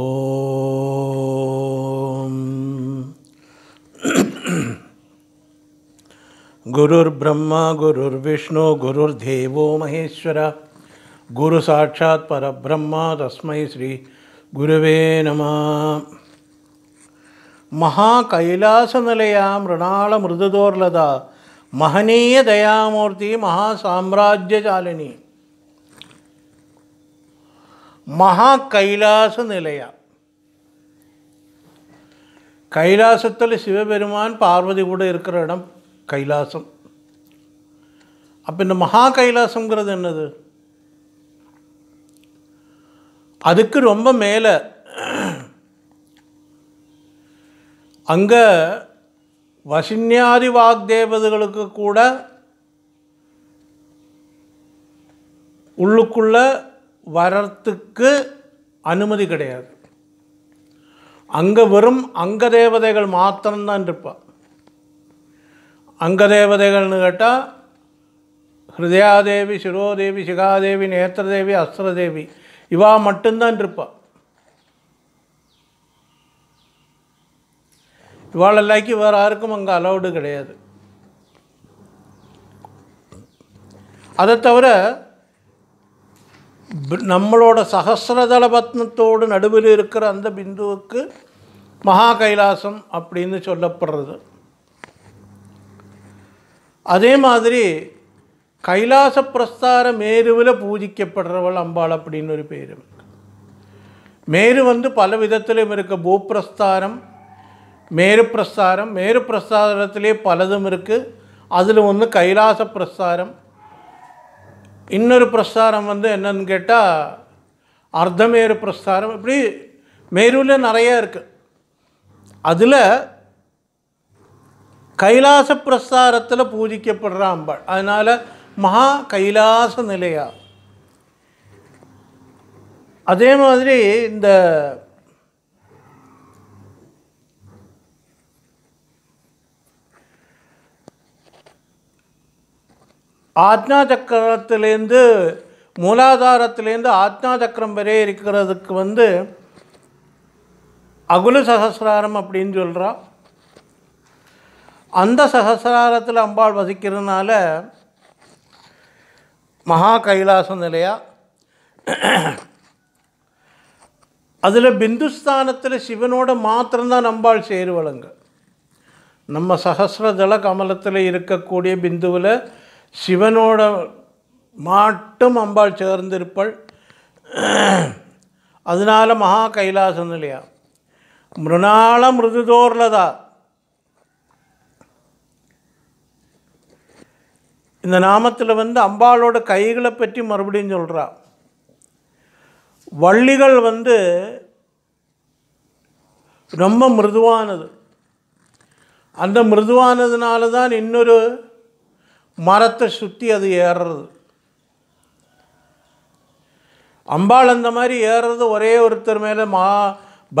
ॐ गुरुर्ब्रह्मा गुरुर्विष्णु गुरुर्देवो महेश्वर गुरु साक्षात् परब्रह्मा तस्मै श्री गुरुवे नमः ಮಹಾಕೈಲಾಸ ನಿಲಯ ಮೃಣಾಳ ಮೃದುದೋರ್ಲದ ಮಹನೀಯ ದಯಾಮೂರ್ತಿ ಮಹಾಸಾಮ್ರಾಜ್ಯಜಾಲಿನಿ மகா கைலாச நிலையா கைலாசத்தில் சிவபெருமான் பார்வதி கூட இருக்கிற இடம் கைலாசம் அப்போ இந்த மகா கைலாசங்கிறது என்னது அதுக்கு ரொம்ப மேலே அங்கே வசின்யாதி வாக்தேவதைகளுக்கு கூட உள்ளுக்குள்ள வரத்துக்கு அனுமதி கிடையாது அங்கே வெறும் அங்க தேவதைகள் மாத்திரம்தான் இருப்பா அங்க தேவதைகள்னு கேட்டால் ஹிருதயாதேவி சிரோதேவி சிகாதேவி நேத்ரதேவி அஸ்ரதேவி இவா மட்டும்தான் இருப்பாள் இவாளெல்லாக்கி வேறு யாருக்கும் அங்கே அலௌடு கிடையாது அதை தவிர நம்மளோட சகசிரதள பத்னத்தோடு நடுவில் இருக்கிற அந்த பிந்துவுக்கு மகா கைலாசம் அப்படின்னு சொல்லப்படுறது அதே மாதிரி கைலாச பிரஸ்தார மேருவில் பூஜிக்கப்படுறவள் அம்பாள் அப்படின்னு ஒரு பேர் மேரு வந்து பல விதத்திலும் இருக்க பூப்பிரஸ்தாரம் மேரு பிரஸ்தாரம் மேரு பிரஸ்தாரத்திலே பலதும் இருக்குது அதில் ஒன்று கைலாச பிரஸ்தாரம் இன்னொரு பிரஸ்தாரம் வந்து என்னன்னு கேட்டால் அர்த்தமேறு பிரஸ்தாரம் இப்படி மேருவில் நிறைய இருக்குது அதில் கைலாச பிரஸ்தாரத்தில் பூஜிக்கப்படுற அம்பாள் அதனால் மகா கைலாச நிலையா அதே மாதிரி இந்த ஆத்னா சக்கரத்திலேருந்து மூலாதாரத்திலேருந்து ஆத்னா சக்கரம் வரை இருக்கிறதுக்கு வந்து அகுல சகசிராரம் அப்படின்னு சொல்கிறா அந்த சகசிராரத்தில் அம்பாள் வசிக்கிறதுனால மகா கைலாச நிலையா அதில் பிந்துஸ்தானத்தில் சிவனோட மாத்திரம்தான் அம்பாள் சேருவளங்க நம்ம சகசிரதள கமலத்தில் இருக்கக்கூடிய பிந்துவில் சிவனோட மாட்டும் அம்பாள் சேர்ந்திருப்பள் அதனால மகா கைலாசம் இல்லையா மிருணாள மிருதுதோர்லதா இந்த நாமத்தில் வந்து அம்பாளோட கைகளை பற்றி மறுபடியும் சொல்கிறா வள்ளிகள் வந்து ரொம்ப மிருதுவானது அந்த மிருதுவானதுனால தான் இன்னொரு மரத்தை சுற்றி அது ஏறுறது அம்பாள் அந்த மாதிரி ஏறுறது ஒரே ஒருத்தர் மேலே மா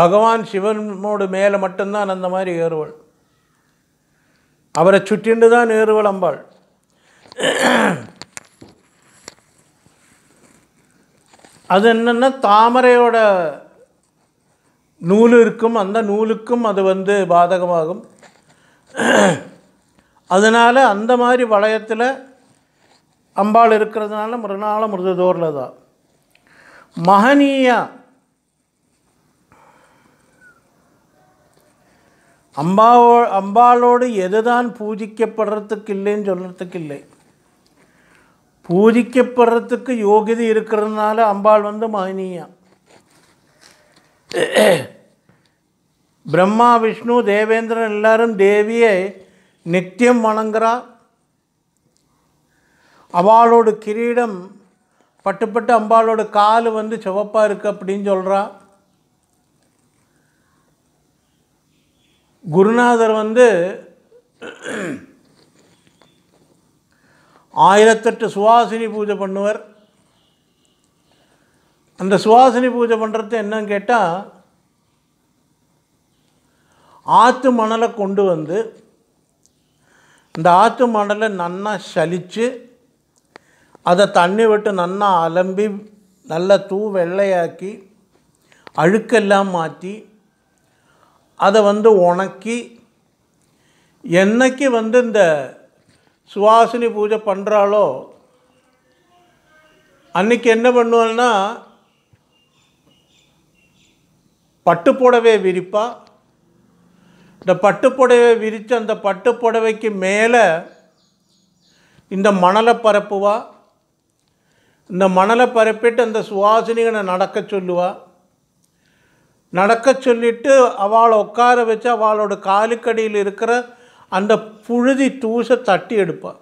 பகவான் சிவனோடு மேலே மட்டும்தான் அந்த மாதிரி ஏறுவள் அவரை சுற்றிண்டு தான் ஏறுவள் அம்பாள் அது என்னென்னா தாமரையோட நூல் இருக்கும் அந்த நூலுக்கும் அது வந்து பாதகமாகும் அதனால் அந்த மாதிரி வளையத்தில் அம்பாள் இருக்கிறதுனால மிருநாள மிருததோரில் தான் மகனியா அம்பாவோ அம்பாளோடு எதுதான் பூஜிக்கப்படுறதுக்கு இல்லைன்னு சொல்கிறதுக்கு இல்லை பூஜிக்கப்படுறதுக்கு யோகிதை இருக்கிறதுனால அம்பாள் வந்து மகனியா பிரம்மா விஷ்ணு தேவேந்திரன் எல்லாரும் தேவியை நித்தியம் வணங்குறா அவளோட கிரீடம் பட்டுப்பட்டு அம்பாளோட கால் வந்து சிவப்பாக இருக்குது அப்படின்னு சொல்கிறா குருநாதர் வந்து ஆயிரத்தெட்டு சுவாசினி பூஜை பண்ணுவர் அந்த சுவாசினி பூஜை பண்ணுறது என்னன்னு கேட்டால் ஆற்று மணலை கொண்டு வந்து இந்த ஆற்று மணலை நன்னா சலித்து அதை தண்ணி விட்டு நன்னா அலம்பி நல்லா தூ வெள்ளையாக்கி அழுக்கெல்லாம் மாற்றி அதை வந்து உணக்கி என்னைக்கு வந்து இந்த சுவாசினி பூஜை பண்ணுறாளோ அன்றைக்கி என்ன பண்ணுவாள்னா பட்டு புடவை விரிப்பாக இந்த பட்டுப்புடவை விரித்து அந்த பட்டுப்புடவைக்கு மேலே இந்த மணலை பரப்புவா இந்த மணலை பரப்பிட்டு அந்த சுவாசினிகளை நடக்க சொல்லுவா நடக்க சொல்லிவிட்டு அவளை உட்கார வச்சு அவளோட காலுக்கடியில் இருக்கிற அந்த புழுதி தூசை தட்டி எடுப்பாள்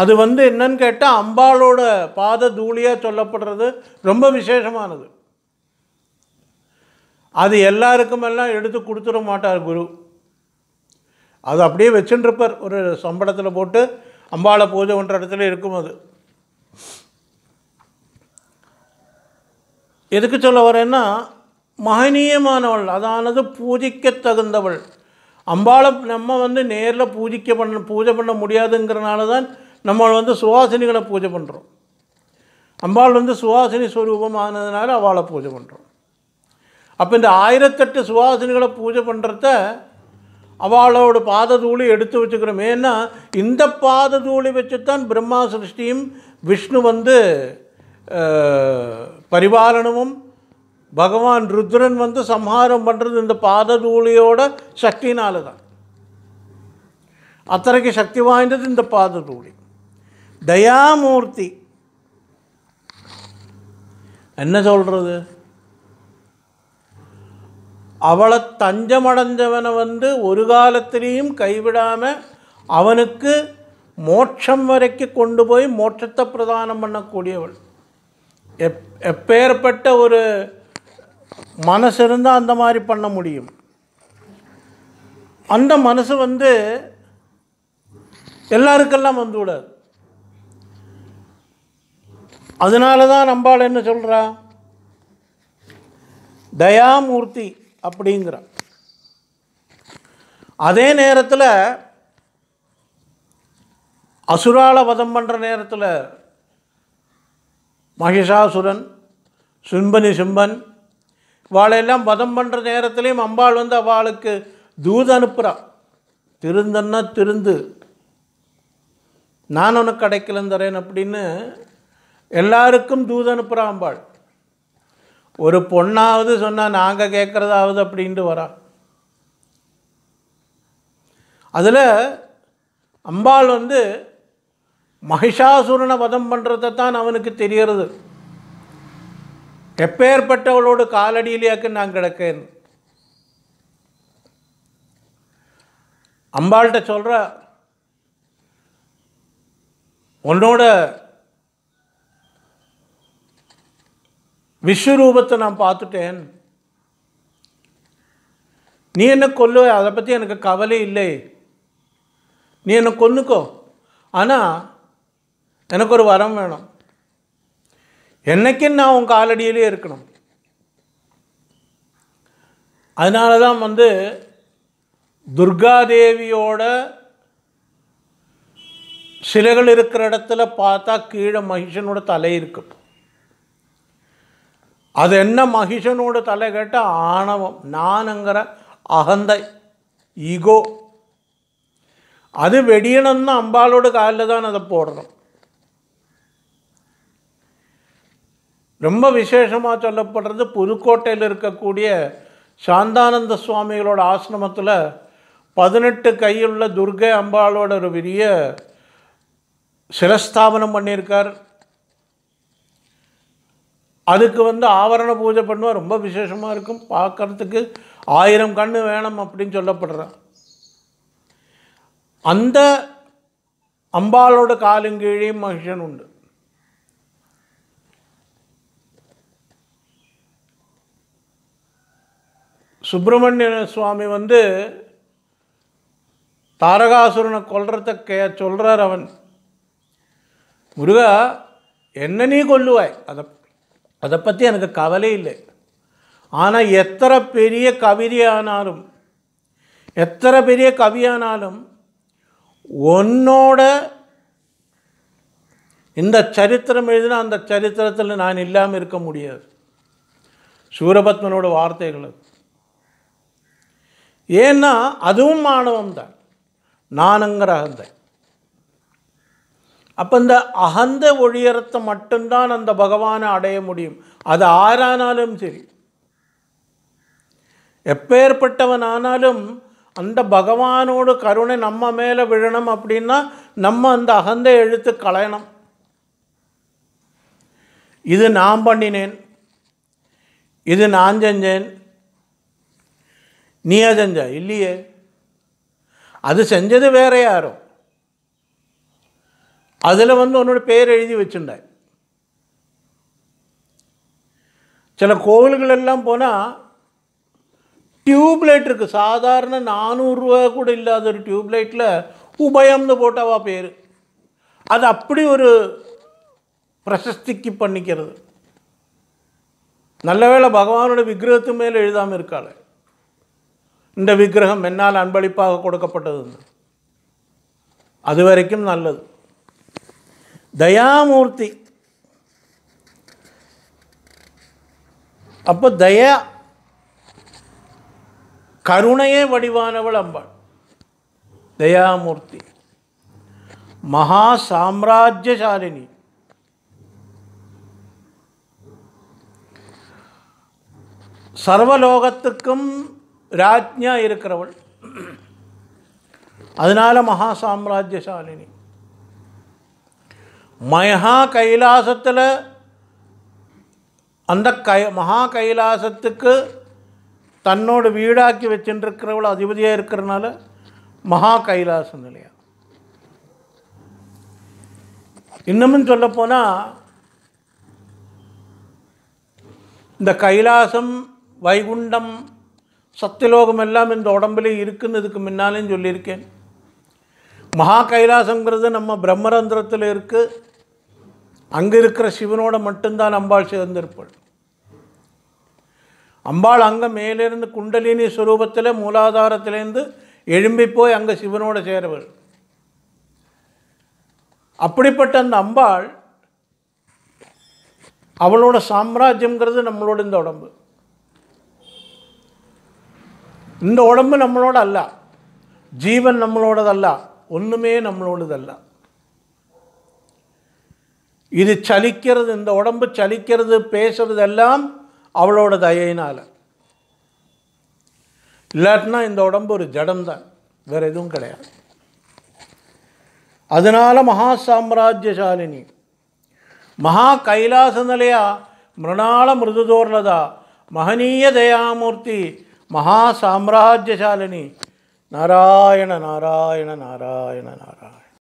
அது வந்து என்னன்னு கேட்டால் அம்பாளோட பாத தூளியாக சொல்லப்படுறது ரொம்ப விசேஷமானது அது எல்லாருக்குமெல்லாம் எடுத்து கொடுத்துட மாட்டார் குரு அது அப்படியே வச்சுருப்பார் ஒரு சம்பளத்தில் போட்டு அம்பாளை பூஜை ஒன்ற இடத்துல இருக்கும் அது எதுக்கு சொல்ல வரேன்னா மகனீயமானவள் அதானது பூஜிக்க தகுந்தவள் அம்பாளை நம்ம வந்து நேரில் பூஜிக்க பண்ண பூஜை பண்ண முடியாதுங்கிறனால தான் நம்ம வந்து சுவாசினிகளை பூஜை பண்ணுறோம் அம்பாள் வந்து சுவாசினி ஸ்வரூபமானதுனால அவளை பூஜை பண்ணுறோம் அப்போ இந்த ஆயிரத்தெட்டு சுவாசனைகளை பூஜை பண்ணுறத அவளோட பாததூளி எடுத்து வச்சுக்கிறோம் ஏன்னா இந்த பாததூளி வச்சு தான் பிரம்மா சிருஷ்டியும் விஷ்ணு வந்து பரிபாலனமும் பகவான் ருத்ரன் வந்து சம்ஹாரம் பண்ணுறது இந்த பாததூளியோட சக்தினால தான் அத்தனைக்கு சக்தி வாய்ந்தது இந்த பாததூளி தயாமூர்த்தி என்ன சொல்கிறது அவளை தஞ்சமடைஞ்சவனை வந்து ஒரு காலத்திலையும் கைவிடாமல் அவனுக்கு மோட்சம் வரைக்கும் கொண்டு போய் மோட்சத்தை பிரதானம் பண்ணக்கூடியவள் எப் எப்பேற்பட்ட ஒரு மனசு இருந்தால் அந்த மாதிரி பண்ண முடியும் அந்த மனசு வந்து எல்லாருக்கெல்லாம் வந்துவிடாது அதனால தான் நம்பாள் என்ன சொல்கிறா தயாமூர்த்தி அப்படிங்கிற அதே நேரத்தில் அசுரால வதம் பண்ணுற நேரத்தில் மகிஷாசுரன் சிம்பனி சிம்பன் இவாளெல்லாம் வதம் பண்ணுற நேரத்துலேயும் அம்பாள் வந்து அவளுக்கு தூது அனுப்புகிறாள் திருந்தன்னா திருந்து நான் உனக்கு கிடைக்கலந்துறேன் அப்படின்னு எல்லாருக்கும் தூது அனுப்புகிறான் அம்பாள் ஒரு பொண்ணாவது சொன்னால் நாங்கள் கேட்குறதாவது அப்படின்ட்டு வரா அதில் அம்பாள் வந்து மகிஷாசுரனை வதம் பண்ணுறதை தான் அவனுக்கு தெரியறது எப்பேற்பட்டவளோடு காலடியிலேயாக்கு நான் கிடக்கேன் அம்பாள்கிட்ட சொல்கிற உன்னோட விஸ்வரூபத்தை நான் பார்த்துட்டேன் நீ என்ன கொல்லு அதை பற்றி எனக்கு கவலை இல்லை நீ என்னை கொன்னுக்கோ ஆனால் எனக்கு ஒரு வரம் வேணும் என்றைக்கும் நான் உன் காலடியிலே இருக்கணும் அதனால தான் வந்து துர்காதேவியோட சிலைகள் இருக்கிற இடத்துல பார்த்தா கீழே மகிஷனோட தலை இருக்குது அது என்ன மகிஷனோட தலை கேட்ட ஆணவம் நானுங்கிற அகந்தை ஈகோ அது வெடியணும்னு அம்பாலோட காலில் தான் அதை போடுறோம் ரொம்ப விசேஷமாக சொல்லப்படுறது புதுக்கோட்டையில் இருக்கக்கூடிய சாந்தானந்த சுவாமிகளோட ஆசிரமத்தில் பதினெட்டு கையுள்ள துர்கை அம்பாளோட ஒரு பெரிய சிலஸ்தாபனம் பண்ணியிருக்கார் அதுக்கு வந்து ஆவரண பூஜை பண்ணுவார் ரொம்ப விசேஷமாக இருக்கும் பார்க்குறதுக்கு ஆயிரம் கண்ணு வேணும் அப்படின்னு சொல்லப்படுறான் அந்த அம்பாலோட காலுங்கீழையும் மகிஷன் உண்டு சுப்பிரமணிய சுவாமி வந்து தாரகாசுரனை கொல்றத கே சொல்கிறார் அவன் முருகா என்ன நீ கொல்லுவாய் அதை அதை பற்றி எனக்கு கவலை இல்லை ஆனால் எத்தனை பெரிய கவிதையானாலும் எத்தனை பெரிய கவியானாலும் உன்னோட இந்த சரித்திரம் எழுதினா அந்த சரித்திரத்தில் நான் இல்லாமல் இருக்க முடியாது சூரபத்மனோட வார்த்தைகள் ஏன்னா அதுவும் மாணவம் தான் நானுங்கிற அப்போ இந்த அகந்த ஒழியறத்தை மட்டும்தான் அந்த பகவானை அடைய முடியும் அது ஆரானாலும் சரி எப்பேற்பட்டவன் ஆனாலும் அந்த பகவானோட கருணை நம்ம மேலே விழணும் அப்படின்னா நம்ம அந்த அகந்த எழுத்து களையணும் இது நான் பண்ணினேன் இது நான் செஞ்சேன் நீயா செஞ்சா இல்லையே அது செஞ்சது வேற யாரும் அதில் வந்து உன்னோட பேர் எழுதி வச்சுருந்தேன் சில கோவில்கள் எல்லாம் போனால் டியூப்லைட் இருக்குது சாதாரண நானூறுரூவா கூட இல்லாத ஒரு டியூப்லைட்டில் உபயம்னு போட்டாவா பேர் அது அப்படி ஒரு பிரசஸ்திக்கு பண்ணிக்கிறது நல்ல வேலை பகவானோட விக்கிரகத்து மேலே எழுதாமல் இருக்காள் இந்த விக்கிரகம் என்னால் அன்பளிப்பாக கொடுக்கப்பட்டதுன்னு அது வரைக்கும் நல்லது தயாமூர்த்தி அப்போ தயா கருணையே வடிவானவள் அம்பாள் தயாமூர்த்தி மகா சாம்ராஜ்யசாலினி சர்வலோகத்துக்கும் ராஜ்யா இருக்கிறவள் அதனால மகா சாம்ராஜ்யசாலினி மகா கைலாசத்தில் அந்த கை மகா கைலாசத்துக்கு தன்னோடு வீடாக்கி வச்சுட்டுருக்கிறவள அதிபதியாக இருக்கிறனால மகா கைலாசம் நிலையா இன்னமும் சொல்லப்போனால் இந்த கைலாசம் வைகுண்டம் சத்தியலோகம் எல்லாம் இந்த உடம்புல இருக்குன்னு இதுக்கு முன்னாலேயும் சொல்லியிருக்கேன் மகா கைலாசங்கிறது நம்ம பிரம்மரந்திரத்தில் இருக்குது அங்கே இருக்கிற சிவனோட மட்டும்தான் அம்பாள் சேர்ந்திருப்பாள் அம்பாள் அங்கே மேலேருந்து குண்டலினி ஸ்வரூபத்தில் மூலாதாரத்திலேருந்து எழும்பி போய் அங்கே சிவனோட சேரவர் அப்படிப்பட்ட அந்த அம்பாள் அவளோட சாம்ராஜ்யங்கிறது நம்மளோட இந்த உடம்பு இந்த உடம்பு நம்மளோட அல்ல ஜீவன் நம்மளோடதல்ல ஒன்றுமே நம்மளோடதல்ல இது சலிக்கிறது இந்த உடம்பு சலிக்கிறது பேசுறது எல்லாம் அவளோட தயினால் இல்லாட்டினா இந்த உடம்பு ஒரு ஜடம்தான் வேறு எதுவும் கிடையாது அதனால் மகா சாம்ராஜ்யசாலினி மகா கைலாச நிலையா மிருணால மிருதுதோர்லதா மகனீய தயாமூர்த்தி மகா சாம்ராஜ்யசாலினி நாராயண நாராயண நாராயண நாராயண